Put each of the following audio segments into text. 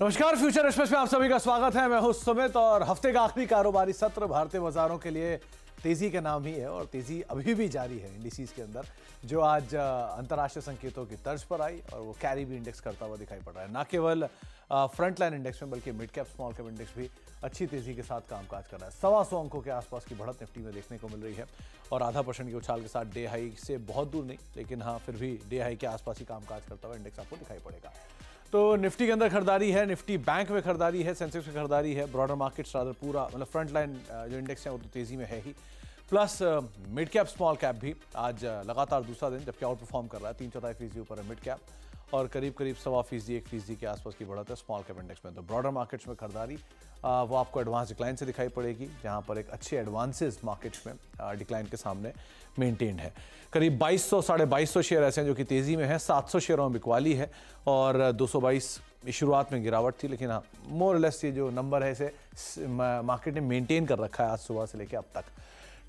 नमस्कार future express में आप सभी का स्वागत है मैं हूं सुमित और हफ्ते का आखिरी कारोबारी सत्र भारतीय बाजारों के लिए तेजी के नाम ही है और तेजी अभी भी जारी है इंडिसीज के अंदर जो आज अंतर्राष्ट्रीय संकेतों की तर्ज पर आई और वो कैरी भी इंडेक्स करता हुआ दिखाई पड़ रहा है ना केवल फ्रंट लाइन इंडेक्स में बल्कि mid cap small cap index भी अच्छी तेजी के साथ कामकाज कर रहा है सवा सौ अंकों के आसपास की बढ़त निफ्टी में देखने को मिल रही है और आधा परसेंट की उछाल के साथ डे हाई से बहुत दूर नहीं लेकिन हाँ फिर भी डे हाई के आसपास ही कामकाज करता हुआ इंडेक्स आपको दिखाई पड़ेगा तो निफ्टी के अंदर खरीदारी है निफ्टी बैंक में खरीदारी है सेंसेक्स में खरीदारी है ब्रॉडर मार्केट्स रादर पूरा मतलब फ्रंट लाइन uh, जो इंडेक्स है वो तो तेज़ी में है ही plus mid cap small cap भी आज uh, लगातार दूसरा दिन जबकि आउट परफॉर्म कर रहा है तीन चौथाई फीसदी ऊपर है मिड कैप और करीब करीब सवा फीसदी एक फीसदी के आसपास की बढ़त है स्मॉल कैप इंडेक्स में तो ब्रॉडर मार्केट्स में खरीदारी वो आपको एडवांस डिक्लाइन से दिखाई पड़ेगी जहां पर एक अच्छे एडवांसेस मार्केट्स में डिक्लाइन के सामने मेनटेन है करीब 2200 साढ़े बाईस शेयर ऐसे हैं जो कि तेज़ी में सात 700 शेयरों में बिकवाली है और 222 शुरुआत में गिरावट थी लेकिन हाँ मोर लेस ये जो नंबर है इसे मार्केट ने मेनटेन कर रखा है आज सुबह से लेकर अब तक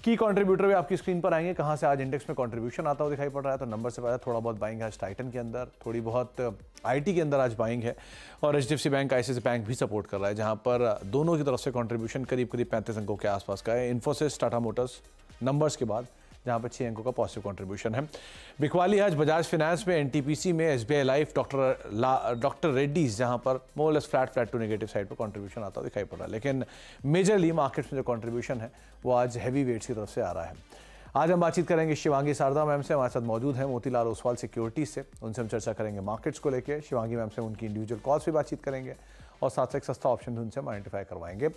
की कंट्रीब्यूटर भी आपकी स्क्रीन पर आएंगे कहाँ से आज इंडेक्स में कंट्रीब्यूशन आता हुआ दिखाई पड़ रहा है तो नंबर से पता थोड़ा बहुत बाइंग है आज टाइटन के अंदर थोड़ी बहुत आईटी uh, के अंदर आज बाइंग है और एच बैंक आई बैंक भी सपोर्ट कर रहा है जहाँ पर uh, दोनों की तरफ से कॉन्ट्रीब्यूशन करीब करीब पैंतीस अंकों के आसपास का है इन्फोसिस टाटा मोटर्स नंबर्स के बाद जहाँ पर छः अंकों का पॉजिटिव कॉन्ट्रीब्यूशन है बिकवाली आज बजाज फाइनेंस में एन में एस लाइफ डॉक्टर डॉक्टर रेड्डीज जहाँ पर मोलस flat flat to negative side पर कॉन्ट्रीब्यूशन आता दिखाई पड़ रहा है लेकिन मेजरली मार्केट में जो कॉन्ट्रीब्यूशन है वो आज हैवी वेट्स की तरफ से आ रहा है आज हम बातचीत करेंगे शिवांगी शारदा मैम से हमारे साथ मौजूद हैं मोतीलाल ओसवाल सिक्योरिटीज से उनसे हम चर्चा करेंगे मार्केट्स को लेकर शिवांगी मैम से उनकी इंडिविजुअल कॉल्स भी बातचीत करेंगे और साथ साथ एक सस्ता ऑप्शन भी उनसे हम आइडेंटिफाई करवाएंगे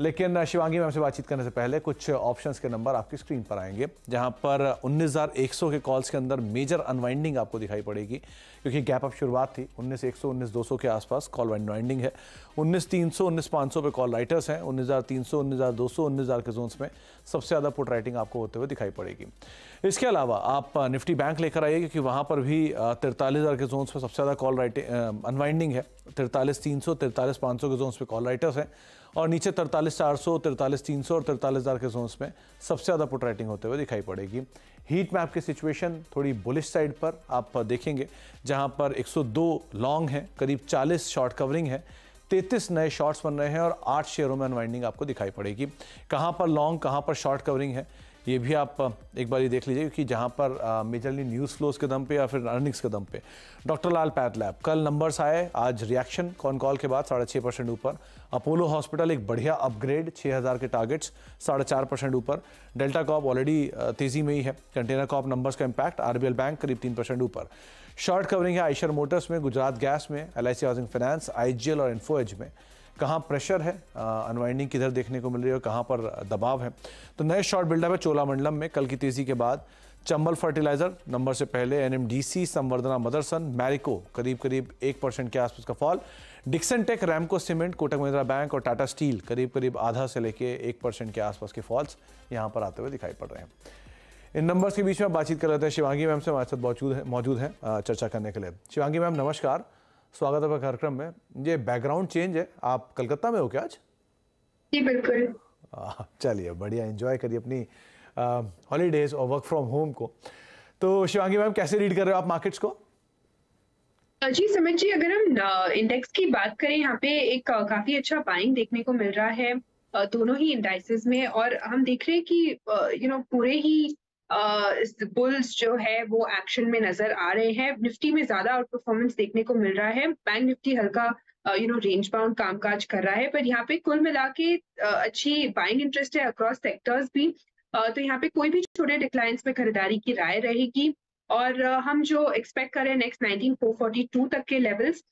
लेकिन शिवांगी मैम से बातचीत करने से पहले कुछ ऑप्शंस के नंबर आपकी स्क्रीन पर आएंगे जहां पर 19,100 के कॉल्स के अंदर मेजर अनवाइंडिंग आपको दिखाई पड़ेगी क्योंकि गैप अप शुरुआत थी 19,100, 19,200 के आसपास कॉल अनवाइंडिंग है 19,300, 19,500 पे कॉल राइटर्स हैं 19,300, 19,200, हज़ार के जोन्स में सबसे ज़्यादा पुट राइटिंग आपको होते हुए दिखाई पड़ेगी इसके अलावा आप निफ्टी बैंक लेकर आइए क्योंकि वहाँ पर भी तिरतालीस के जोन्स पर सबसे ज़्यादा कॉल राइटिंग अनवाइंडिंग है तिरतालीस तीन सौ तिरतालीस पाँच सौ के जोन्स पे कॉल राइटर्स हैं और नीचे तरतालीस चार सौ तिरतालीस तीन सौ और तिरतालीस हज़ार के जोन्स में सबसे ज़्यादा पुट राइटिंग होते हुए दिखाई पड़ेगी हीट मैप की सिचुएशन थोड़ी बुलिश साइड पर आप देखेंगे जहाँ पर 102 लॉन्ग है करीब 40 शॉर्ट कवरिंग है 33 नए शॉर्ट्स बन रहे हैं और आठ शेयरों में अनवाइंडिंग आपको दिखाई पड़ेगी कहाँ पर लॉन्ग कहाँ पर शॉर्ट कवरिंग है ये भी आप एक बार ये देख लीजिए क्योंकि जहाँ पर मेजरली न्यूज़ फ्लोज के दम पे या फिर अर्निंग्स के दम पे डॉक्टर लाल पैथ लैब कल नंबर्स आए आज रिएक्शन कॉन कॉल के बाद साढ़े छः परसेंट ऊपर अपोलो हॉस्पिटल एक बढ़िया अपग्रेड छः हज़ार के टारगेट्स साढ़े चार परसेंट ऊपर डेल्टा कॉप ऑलरेडी तेज़ी में ही है कंटेनर कॉप नंबर्स का इम्पैक्ट आर बैंक करीब तीन परसेंट ऊपर शॉर्ट कवरिंग है आइशर मोटर्स में गुजरात गैस में एल हाउसिंग फाइनेंस आई और इन्फोएज में कहाँ प्रेशर है अनवाइंडिंग किधर देखने को मिल रही है और कहाँ पर दबाव है तो नए शॉर्ट बिल्डअप है चोलामंडलम में कल की तेज़ी के बाद चंबल फर्टिलाइजर नंबर से पहले एनएमडीसी संवर्धना मदरसन मैरिको करीब करीब एक परसेंट के आसपास का fall Dixon tech Ramco cement Kotak Mahindra bank और टाटा स्टील करीब करीब आधा से लेके एक परसेंट के आसपास के फॉल्स यहाँ पर आते हुए दिखाई पड़ रहे हैं इन नंबर्स के बीच में बातचीत कर रहे थे शिवांगी मैम से हमारे साथ मौजूद है मौजूद हैं चर्चा करने के लिए शिवांगी मैम नमस्कार स्वागत है कार्यक्रम में ये बैकग्राउंड चेंज है आप कलकत्ता में हो क्या आज जी बिल्कुल चलिए बढ़िया एंजॉय करिए अपनी हॉलीडेज और वर्क फ्रॉम होम को तो शिवांगी मैम कैसे रीड कर रहे हो आप मार्केट्स को जी समित जी अगर हम इंडेक्स की बात करें यहाँ पे एक काफी अच्छा बाइंग देखने को मिल रहा है दोनों ही इंडाइसेस में और हम देख रहे हैं कि यू नो पूरे ही बुल्स जो है वो एक्शन में नजर आ रहे हैं निफ्टी में ज्यादा आउट परफॉर्मेंस देखने को मिल रहा है बैंक निफ्टी हल्का यू नो रेंज बाउंड कामकाज कर रहा है पर यहाँ पे कुल मिला के अच्छी बाइंग इंटरेस्ट है अक्रॉस सेक्टर्स भी तो यहाँ पे कोई भी छोटे डिक्लाइंस में खरीदारी की राय रहेगी और हम जो एक्सपेक्ट कर रहे हैं नेक्स्ट 19442 तक के लेवल्स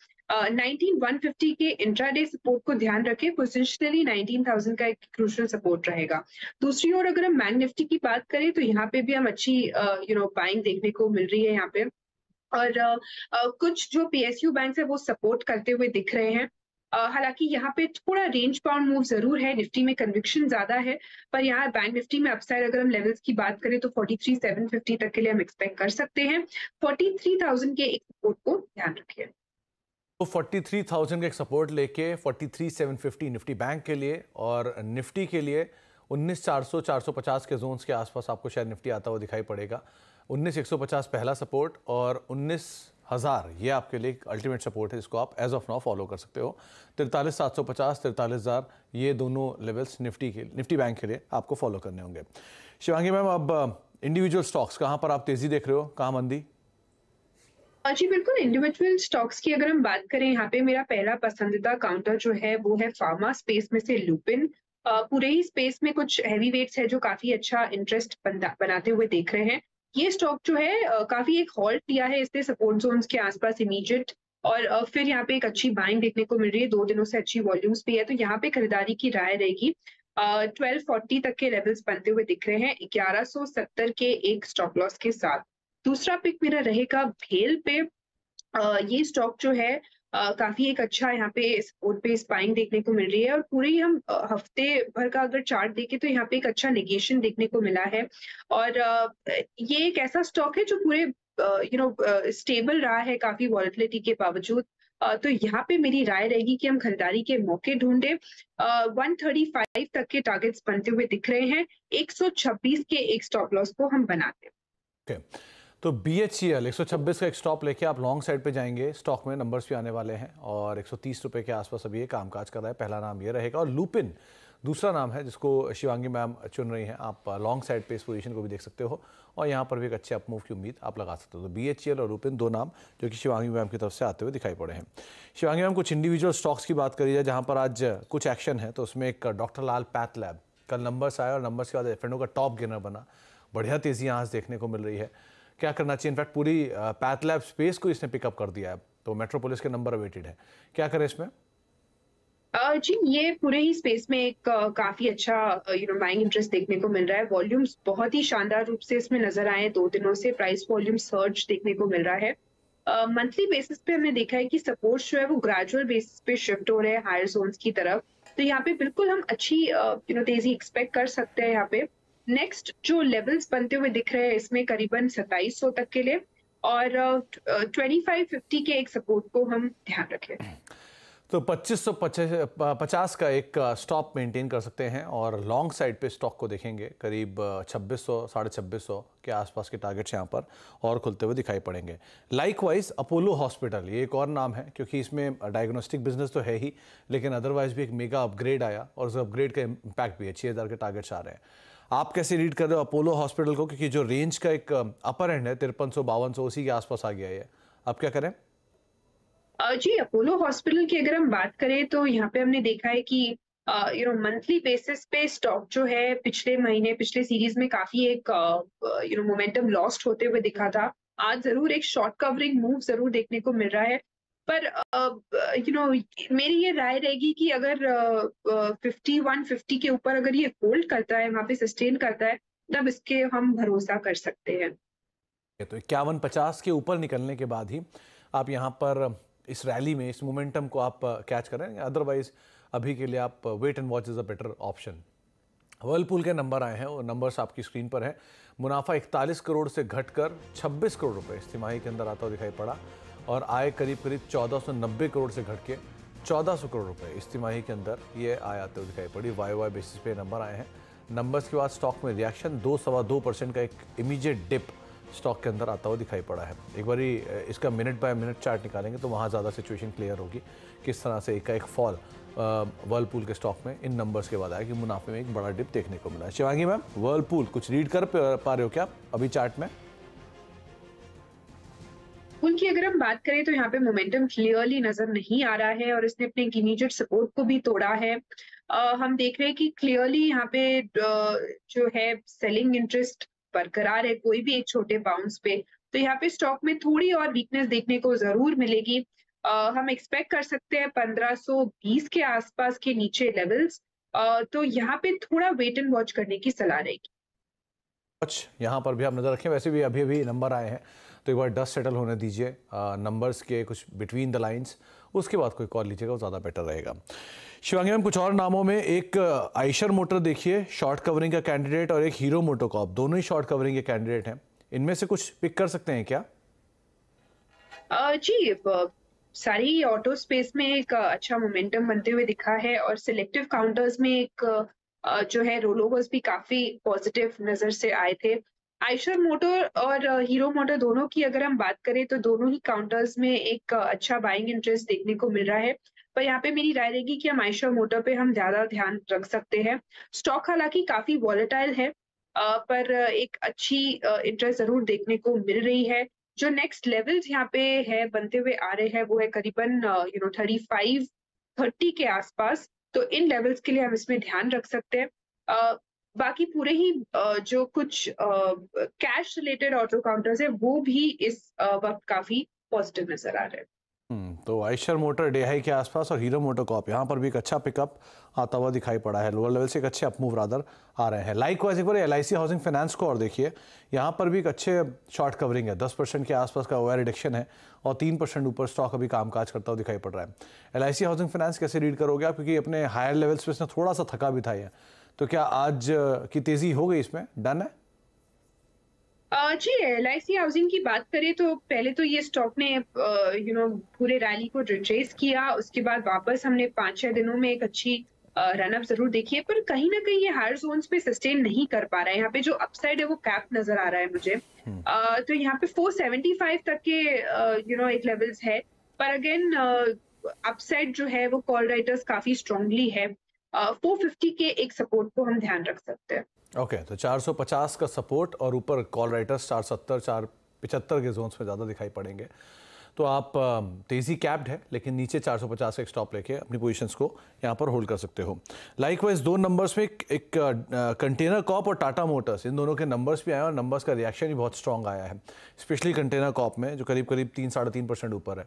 नाइनटीन वन फिफ्टी के इंट्राडे सपोर्ट को ध्यान रखें पोजिशनली नाइनटीन थाउजेंड का एक क्रूशल सपोर्ट रहेगा दूसरी ओर अगर हम बैंक निफ्टी की बात करें तो यहाँ पे भी हम अच्छी यू नो बाइंग देखने को मिल रही है यहाँ पे और uh, uh, कुछ जो पीएसयू बैंक है वो सपोर्ट करते हुए दिख रहे हैं Uh, हालांकि यहाँ पे थोड़ा रेंज बाउंड मूव जरूर है निफ्टी में कन्विक्शन ज्यादा है पर यहाँ बैंक निफ्टी में अपसाइड अगर हम लेवल्स की बात करें तो 43,750 तक के लिए हम एक्सपेक्ट कर सकते हैं 43,000 के एक सपोर्ट को ध्यान रखिए तो 43,000 का एक सपोर्ट लेके 43,750 निफ्टी बैंक के लिए और निफ्टी के लिए 19,400 450 के जोन्स के आसपास आपको शायद निफ्टी आता हुआ दिखाई पड़ेगा 19,150 पहला सपोर्ट और 19,000 ये आपके लिए अल्टीमेट सपोर्ट है इसको आप एज ऑफ नाउ फॉलो कर सकते हो तिरतालीस सात सौ पचास तिरतालीस हज़ार ये दोनों लेवल्स निफ्टी के निफ्टी बैंक के लिए आपको फॉलो करने होंगे शिवांगी मैम अब इंडिविजुअल uh, स्टॉक्स कहाँ पर आप तेज़ी देख रहे हो कहाँ मंदी जी बिल्कुल इंडिविजुअल स्टॉक्स की अगर हम बात करें यहाँ पे मेरा पहला पसंदीदा काउंटर जो है वो है फार्मा स्पेस में से लुपिन पूरे ही स्पेस में कुछ हैवी वेट्स है जो काफी अच्छा इंटरेस्ट बनाते हुए देख रहे हैं ये स्टॉक जो है काफी एक हॉल्ट दिया है इसने सपोर्ट जोन के आसपास इमीडिएट और फिर यहाँ पे एक अच्छी बाइंग देखने को मिल रही है दो दिनों से अच्छी वॉल्यूम्स भी है तो यहाँ पे खरीदारी की राय रहेगी ट्वेल्व फोर्टी तक के लेवल्स बनते हुए दिख रहे हैं ग्यारह सौ सत्तर के एक स्टॉप लॉस के साथ दूसरा पिक मेरा रहेगा भेल पे आ, ये स्टॉक जो है आ, काफी एक अच्छा यहाँ पे सपोर्ट पे स्पाइंग देखने को मिल रही है और पूरे हम हफ्ते भर का अगर चार्ट देखें तो यहाँ पे एक अच्छा निगेशन देखने को मिला है और आ, ये एक ऐसा स्टॉक है जो पूरे यू नो स्टेबल रहा है काफी वॉलिटिलिटी के बावजूद तो यहाँ पे मेरी राय रहेगी कि हम खरीदारी के मौके ढूंढे 135 तक के टारगेट्स बनते हुए दिख रहे हैं एक के एक स्टॉप लॉस को हम बनाते हैं okay. तो बी एच सी एल एक का एक स्टॉप लेके आप लॉन्ग साइड पे जाएंगे स्टॉक में नंबर्स भी आने वाले हैं और एक सौ के आसपास अभी ये कामकाज कर रहा है पहला नाम ये रहेगा और लूपिन दूसरा नाम है जिसको शिवांगी मैम चुन रही हैं आप लॉन्ग साइड पे इस पोजीशन को भी देख सकते हो और यहाँ पर भी एक अच्छे अपमूव की उम्मीद आप लगा सकते हो तो बी एच और रूपिन दो नाम जो कि शिवांगी मैम की तरफ से आते हुए दिखाई पड़े हैं शिवांगी मैम कुछ इंडिविजुअल स्टॉक्स की बात करी जाए जहाँ पर आज कुछ एक्शन है तो उसमें एक डॉक्टर लाल पैथ लैब कल नंबर्स आया और नंबर्स के बाद एफ का टॉप गेनर बना बढ़िया तेज़ी यहाँ देखने को मिल रही है क्या करना चाहिए इनफैक्ट पूरी पैथलैब स्पेस को इसने पिकअप कर दिया है तो मेट्रोपोलिस के नंबर अवेटेड है क्या करें इसमें जी ये पूरे ही स्पेस में एक काफी अच्छा यू नो बाइंग इंटरेस्ट देखने को मिल रहा है वॉल्यूम्स बहुत ही शानदार रूप से इसमें नजर आए दो दिनों से प्राइस वॉल्यूम सर्च देखने को मिल रहा है मंथली बेसिस पे हमने देखा है कि सपोर्ट जो है वो ग्रेजुअल बेसिस पे शिफ्ट हो रहे हैं हायर जोन की तरफ तो यहाँ पे बिल्कुल हम अच्छी you uh, know you know, तेजी एक्सपेक्ट कर सकते हैं यहाँ पे नेक्स्ट जो लेवल्स बनते हुए दिख रहे हैं इसमें करीबन सौ तक के लिए और ट्वेंटी फाइव फिफ्टी के एक सपोर्ट को हम ध्यान रखें तो 2550 का एक स्टॉप मेंटेन कर सकते हैं और लॉन्ग साइड पे स्टॉक को देखेंगे करीब 2600 साढ़े छब्बीस के आसपास के टारगेट्स यहाँ पर और खुलते हुए दिखाई पड़ेंगे लाइकवाइज अपोलो हॉस्पिटल ये एक और नाम है क्योंकि इसमें डायग्नोस्टिक बिजनेस तो है ही लेकिन अदरवाइज भी एक मेगा अपग्रेड आया और उस अपग्रेड का इम्पैक्ट भी है छः के टारगेट्स आ रहे हैं आप कैसे रीड कर रहे हो अपोलो हॉस्पिटल को क्योंकि जो रेंज का एक अपर एंड है तिरपन सौ बावन सौ उसी के आसपास आ गया है आप क्या करें जी अपोलो हॉस्पिटल की अगर हम बात करें तो यहाँ पे हमने देखा है कि यू नो मंथली बेसिस पे स्टॉक जो है पिछले महीने पिछले सीरीज में काफी एक यू नो मोमेंटम लॉस्ट होते हुए दिखा था आज जरूर एक शॉर्ट कवरिंग मूव जरूर देखने को मिल रहा है पर यू नो मेरी ये राय रहेगी कि अगर फिफ्टी वन फिफ्टी के ऊपर अगर ये होल्ड करता है वहां पे सस्टेन करता है तब इसके हम भरोसा कर सकते हैं तो इक्यावन पचास के ऊपर निकलने के बाद ही आप यहाँ पर इस रैली में इस मोमेंटम को आप कैच करें अदरवाइज अभी के लिए आप wait and watch is a better option Whirlpool के नंबर आए हैं वो नंबर्स आपकी स्क्रीन पर हैं मुनाफा 41 करोड़ से घटकर 26 करोड़ रुपए इस तिमाही के अंदर आता हुआ दिखाई पड़ा और आय करीब करीब 1490 करोड़ से घट के सौ करोड़ रुपए इस तिमाही के अंदर ये आय आते हुए दिखाई पड़ी वाई वाई बेसिस पे नंबर आए हैं नंबर्स के बाद स्टॉक में रिएक्शन दो सवा दो परसेंट का एक इमीजिएट डिप स्टॉक के अंदर आता हुआ दिखाई पड़ा है एक बार इसका मिनट बाय मिनट चार्ट निकालेंगे तो वहाँ ज़्यादा सिचुएशन क्लियर होगी किस तरह से एक का एक फॉल वर्लपूल के स्टॉक में इन नंबर्स के बाद आया कि मुनाफे में एक बड़ा डिप देखने को मिला है शिवांगी मैम वर्लपूल कुछ रीड कर पा रहे हो क्या अभी चार्ट में उनकी अगर हम बात करें तो यहाँ पे मोमेंटम क्लियरली नजर नहीं आ रहा है और इसने अपने इमीजिएट सपोर्ट को भी तोड़ा है uh, हम देख रहे हैं कि क्लियरली यहाँ पे जो है सेलिंग इंटरेस्ट बरकरार है कोई भी एक छोटे बाउंस पे तो यहाँ पे स्टॉक में थोड़ी और वीकनेस देखने को जरूर मिलेगी uh, हम एक्सपेक्ट कर सकते हैं पंद्रह के आसपास के नीचे लेवल्स uh, तो यहाँ पे थोड़ा वेट एंड वॉच करने की सलाह रहेगी यहाँ पर भी आप नजर रखें वैसे भी अभी अभी नंबर आए हैं तो एक बार डस्ट सेटल होने दीजिए नंबर्स के कुछ बिटवीन द लाइंस उसके बाद कोई कॉल लीजिएगा वो ज़्यादा बेटर रहेगा शिवांगी मैम कुछ और नामों में एक आइशर मोटर देखिए शॉर्ट कवरिंग का कैंडिडेट और एक हीरो मोटोकॉप दोनों ही शॉर्ट कवरिंग के कैंडिडेट हैं इनमें से कुछ पिक कर सकते हैं क्या जी सारी ऑटो स्पेस में एक अच्छा मोमेंटम बनते हुए दिखा है और सिलेक्टिव काउंटर्स में एक जो है रोलोवर्स भी काफी पॉजिटिव नजर से आए थे आयशर मोटर और हीरो मोटर दोनों की अगर हम बात करें तो दोनों ही काउंटर्स में एक अच्छा बाइंग इंटरेस्ट देखने को मिल रहा है पर यहाँ पे मेरी राय रहेगी कि हम आयशर मोटर पे हम ज्यादा ध्यान रख सकते हैं स्टॉक हालांकि काफी वॉलेटाइल है पर एक अच्छी इंटरेस्ट जरूर देखने को मिल रही है जो नेक्स्ट लेवल्स यहाँ पे है बनते हुए आ रहे हैं वो है करीबन you know thirty five thirty के आसपास तो इन लेवल्स के लिए हम इसमें ध्यान रख सकते हैं बाकी पूरे ही जो कुछ कैश रिलेटेड ऑटो काउंटर्स है वो भी इस वक्त काफी पॉजिटिव नजर आ रहे हैं हम्म, तो आइशर मोटर डेहाई के आसपास और हीरो मोटर कॉप यहाँ पर भी एक अच्छा पिकअप आता हुआ दिखाई पड़ा है लोअर लेवल से एक अच्छे अपमूव रादर आ रहे हैं लाइक वाइज एक बार एल हाउसिंग फाइनेंस को और देखिए यहाँ पर भी एक अच्छे शॉर्ट कवरिंग है दस परसेंट के आसपास का ओवर रिडक्शन है और तीन परसेंट ऊपर स्टॉक अभी कामकाज करता हुआ दिखाई पड़ रहा है एल हाउसिंग फाइनेंस कैसे रीड करोगे आप क्योंकि अपने हायर लेवल्स पर इसने थोड़ा सा थका भी था यह तो क्या आज की तेजी हो गई इसमें डन है G L I C housing की बात करें तो पहले तो ये स्टॉक ने यू नो पूरे रैली को रिट्रेस किया उसके बाद वापस हमने पांच छह दिनों में एक अच्छी रनअप जरूर देखी है पर कहीं ना कहीं ये हायर जोन पे सस्टेन नहीं कर पा रहा है यहाँ पे जो अपसाइड है वो कैप नजर आ रहा है मुझे आ, हम्म। तो यहाँ पे 475 तक के यू नो एक लेवल्स है पर अगेन अपसाइड जो है वो कॉल राइटर्स काफी स्ट्रांगली है फोर फिफ्टी के एक सपोर्ट को हम ध्यान रख सकते हैं ओके okay, तो 450 का सपोर्ट और ऊपर कॉल राइटर्स 470 चार पिछहत्तर के जोन्स में ज़्यादा दिखाई पड़ेंगे तो आप तेज़ी कैप्ड है लेकिन नीचे 450 का एक स्टॉप लेके अपनी पोजीशंस को यहाँ पर होल्ड कर सकते हो लाइकवाइज दो नंबर्स में एक, एक कंटेनर कॉप और टाटा मोटर्स इन दोनों के नंबर्स भी आए और नंबर्स का रिएक्शन भी बहुत स्ट्रॉन्ग आया है स्पेशली कंटेनर कॉप में जो करीब करीब तीन साढ़े तीन परसेंट ऊपर है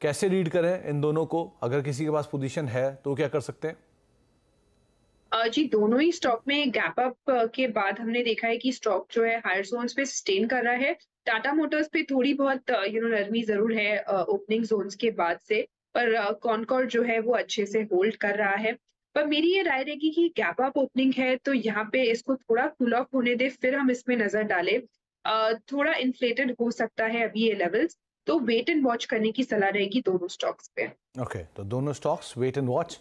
कैसे रीड करें इन दोनों को अगर किसी के पास पोजिशन है तो क्या कर सकते हैं जी दोनों ही स्टॉक में गैप अप के बाद हमने देखा है कि स्टॉक जो है हायर जोन पे सस्टेन कर रहा है टाटा मोटर्स पे थोड़ी बहुत यू नो नरमी जरूर है ओपनिंग जोन के बाद से पर कॉनकॉर्ड जो है वो अच्छे से होल्ड कर रहा है पर मेरी ये राय रहेगी कि गैप अप ओपनिंग है तो यहाँ पे इसको थोड़ा कूल ऑफ होने दे फिर हम इसमें नजर डालें थोड़ा इन्फ्लेटेड हो सकता है अभी ये लेवल्स तो वेट एंड वॉच करने की सलाह रहेगी दोनों स्टॉक्स पे ओके okay, तो दोनों stocks wait and watch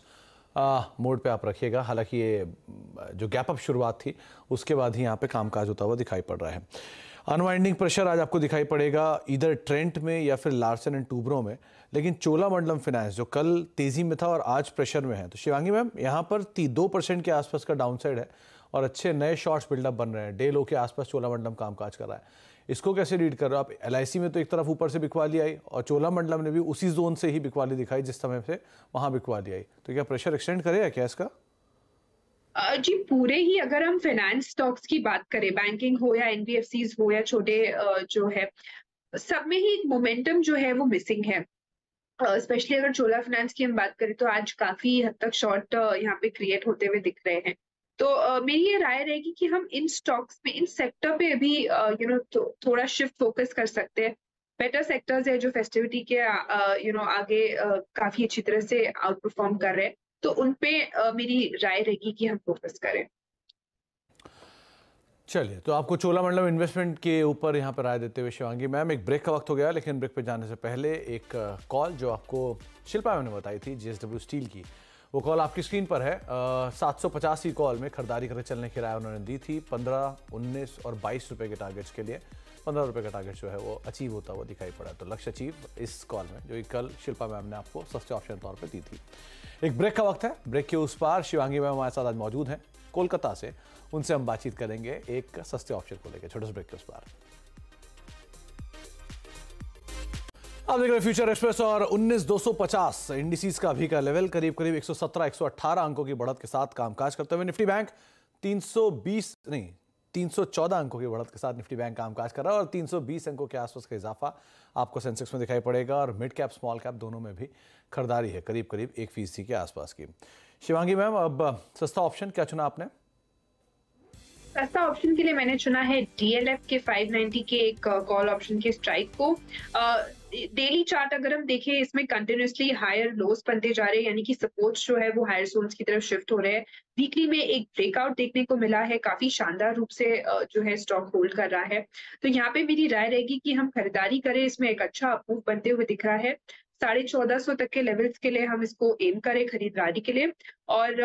mode पे आप रखिएगा हालांकि ये जो गैप अप शुरुआत थी उसके बाद ही यहाँ पे कामकाज होता हुआ दिखाई पड़ रहा है अनवाइंडिंग प्रेशर आज आपको दिखाई पड़ेगा इधर ट्रेंट में या फिर लार्सन एंड टूबरो में लेकिन चोला मंडलम फिनेंस जो कल तेज़ी में था और आज प्रेशर में है तो शिवांगी मैम यहाँ पर दो परसेंट के आसपास का डाउनसाइड है और अच्छे नए शॉर्ट्स बिल्डअप बन रहे हैं डे लो के आसपास चोला मंडलम कामकाज कर रहा है इसको कैसे रीड कर रहे हो आप एल में तो एक तरफ ऊपर से बिकवाली आई और चोला मंडलम ने भी उसी जोन से ही बिकवाली दिखाई जिस समय से वहाँ बिकवाली आई तो क्या प्रेशर एक्सटेंड करेगा क्या इसका जी पूरे ही अगर हम फाइनेंस स्टॉक्स की बात करें बैंकिंग हो या एनबीएफसी हो या छोटे जो है सब में ही एक मोमेंटम जो है वो मिसिंग है स्पेशली अगर चोला फाइनेंस की हम बात करें तो आज काफी हद तक शॉर्ट यहाँ पे क्रिएट होते हुए दिख रहे हैं तो uh, मेरी ये राय रहेगी कि हम इन स्टॉक्स में इन सेक्टर पे भी यू नो थोड़ा शिफ्ट फोकस कर सकते हैं बेटर सेक्टर्स है जो फेस्टिविटी के यू नो आगे काफी अच्छी तरह से आउट परफॉर्म कर रहे हैं तो उनपे मेरी राय रहेगी कि हम फोकस करें चलिए तो आपको चोला मंडलम इन्वेस्टमेंट के ऊपर यहाँ पर राय देते हुए शिवांगी मैम एक ब्रेक का वक्त हो गया लेकिन ब्रेक पर जाने से पहले एक कॉल जो आपको शिल्पा मैम ने बताई थी जी स्टील की वो कॉल आपकी स्क्रीन पर है सात सौ पचासी कॉल में खरीदारी करके चलने की राय उन्होंने दी थी पंद्रह उन्नीस और बाईस रुपये के टारगेट्स के लिए पंद्रह रुपये का टारगेट जो है वो अचीव होता हुआ दिखाई पड़ा तो लक्ष्य अचीव इस कॉल में जो कि कल शिल्पा मैम ने आपको सस्ते ऑप्शन तौर पर दी थी एक ब्रेक का वक्त है ब्रेक के उस पार शिवांगी मैम हमारे साथ आज मौजूद हैं कोलकाता से उनसे हम बातचीत करेंगे एक सस्ते ऑप्शन को लेकर छोटे से ब्रेक के उस पार अब देख रहे फ्यूचर एक्सप्रेस और 19250 इंडिसीज का भी का लेवल करीब करीब 117 118 अंकों की बढ़त के साथ कामकाज करते हुए निफ्टी बैंक 320 नहीं 314 अंकों की बढ़त के साथ निफ्टी बैंक कामकाज कर रहा है और 320 अंकों के आसपास का इजाफा आपको सेंसेक्स में दिखाई पड़ेगा और मिड कैप स्मॉल कैप दोनों में भी खरीदारी है करीब करीब एक फीसदी के आसपास की शिवांगी मैम अब सस्ता ऑप्शन क्या चुना आपने सस्ता ऑप्शन के लिए मैंने चुना है डीएलएफ के 590 के एक कॉल uh, ऑप्शन के स्ट्राइक को uh, डेली चार्ट अगर हम देखें इसमें कंटिन्यूसली हायर लोस बनते जा रहे हैं यानी कि सपोर्ट जो है वो हायर सोन की तरफ शिफ्ट हो रहे हैं वीकली में एक ब्रेकआउट देखने को मिला है काफी शानदार रूप से जो है स्टॉक होल्ड कर रहा है तो यहाँ पे मेरी राय रहेगी कि हम खरीदारी करें इसमें एक अच्छा अप्रूव बनते हुए दिख रहा है साढ़े चौदह सौ तक के लेवल्स के लिए हम इसको एम करें खरीदारी के लिए और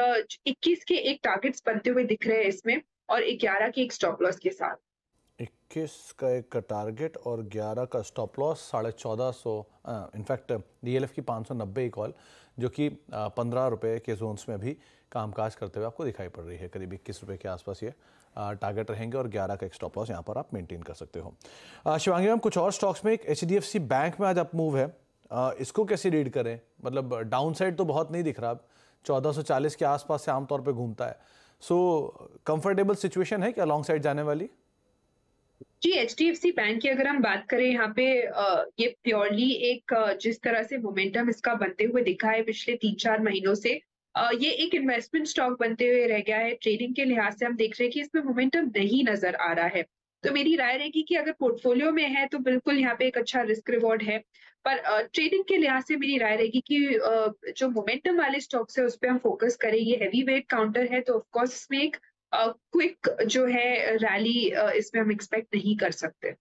इक्कीस के एक टारगेट्स बनते हुए दिख रहे हैं इसमें और ग्यारह के एक स्टॉप लॉस के साथ इक्कीस का एक का टारगेट और ग्यारह का स्टॉप लॉस साढ़े चौदह सौ इनफैक्ट डी एल एफ की पाँच सौ नब्बे कॉल जो कि पंद्रह रुपये के जोन्स में भी कामकाज करते हुए आपको दिखाई पड़ रही है करीब इक्कीस रुपये के आसपास ये टारगेट रहेंगे और 11 का एक स्टॉप लॉस यहाँ पर आप मेंटेन कर सकते हो शिवांगी मैम कुछ और स्टॉक्स में एक एच बैंक में आज आप मूव है आ, इसको कैसे रीड करें मतलब डाउन साइड तो बहुत नहीं दिख रहा अब चालीस के आसपास से आमतौर पर घूमता है सो कंफर्टेबल सिचुएशन है क्या लॉन्ग साइड जाने वाली जी H D F C bank की अगर हम बात करें यहाँ पे ये प्योरली एक जिस तरह से मोमेंटम इसका बनते हुए दिखा है पिछले तीन चार महीनों से ये एक इन्वेस्टमेंट स्टॉक बनते हुए रह गया है ट्रेडिंग के लिहाज से हम देख रहे हैं कि इसमें मोमेंटम नहीं नजर आ रहा है तो मेरी राय रहेगी कि अगर पोर्टफोलियो में है तो बिल्कुल यहाँ पे एक अच्छा रिस्क रिवॉर्ड है पर ट्रेडिंग के लिहाज से मेरी राय रहेगी कि जो मोमेंटम वाले स्टॉक्स है उस पर हम फोकस करें ये हैवी वेट काउंटर है तो ऑफकोर्स इसमें एक क्विक जो है रैली इसमें हम एक्सपेक्ट नहीं कर सकते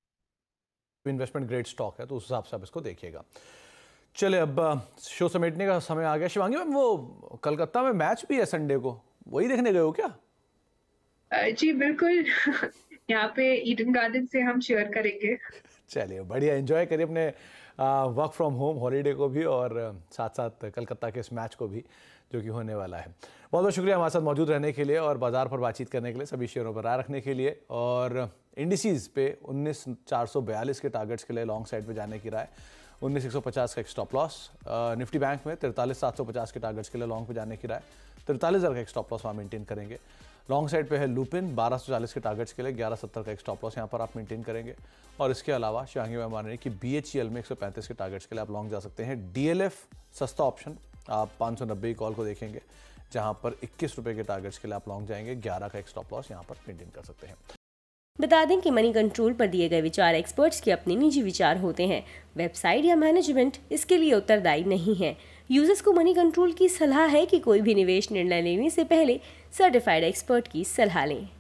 इन्वेस्टमेंट ग्रेड स्टॉक है तो उस हिसाब से आप इसको देखिएगा चले अब शो समेटने का समय आ गया शिवांगी मैम वो कलकत्ता में मैच भी है संडे को वही देखने गए हो क्या जी बिल्कुल यहाँ पे ईडन गार्डन से हम शेयर करेंगे चलिए बढ़िया एंजॉय करिए अपने वर्क फ्रॉम होम हॉलीडे को भी और साथ साथ कलकत्ता के इस मैच को भी जो कि होने वाला है बहुत बहुत शुक्रिया हमारे साथ मौजूद रहने के लिए और बाजार पर बातचीत करने के लिए सभी शेयरों पर राय रखने के लिए और इंडिसीज़ पे उन्नीस के टारगेट्स के लिए लॉन्ग साइड पर जाने की राय उन्नीस का एक स्टॉप लॉस निफ्टी बैंक में तिरतालीस के टारगेट्स के लिए लॉन्ग पे जाने की राय तिरतालीस का एक स्टॉप लॉस वहाँ मेंटेन करेंगे लॉन्ग साइड पे है लूपिन चालीस के टारगेट्स के लिए ग्यारह सत्तर का एक स्टॉप लॉस यहाँ पर आप मेंटेन करेंगे और इसके अलावा शिवांगी में मान रहे हैं कि बी में 135 के टारगेट्स के लिए आप लॉन्ग जा सकते हैं डी सस्ता ऑप्शन आप पाँच सौ नब्बे कॉल को देखेंगे जहां पर इक्कीस रुपए के टारगेट्स के लिए आप लॉन्ग जाएंगे ग्यारह का एक स्टॉप लॉस यहाँ पर मेंटेन कर सकते हैं बता दें कि मनी कंट्रोल पर दिए गए विचार एक्सपर्ट्स के अपने निजी विचार होते हैं वेबसाइट या मैनेजमेंट इसके लिए उत्तरदायी नहीं है यूजर्स को मनी कंट्रोल की सलाह है कि कोई भी निवेश निर्णय लेने से पहले सर्टिफाइड एक्सपर्ट की सलाह लें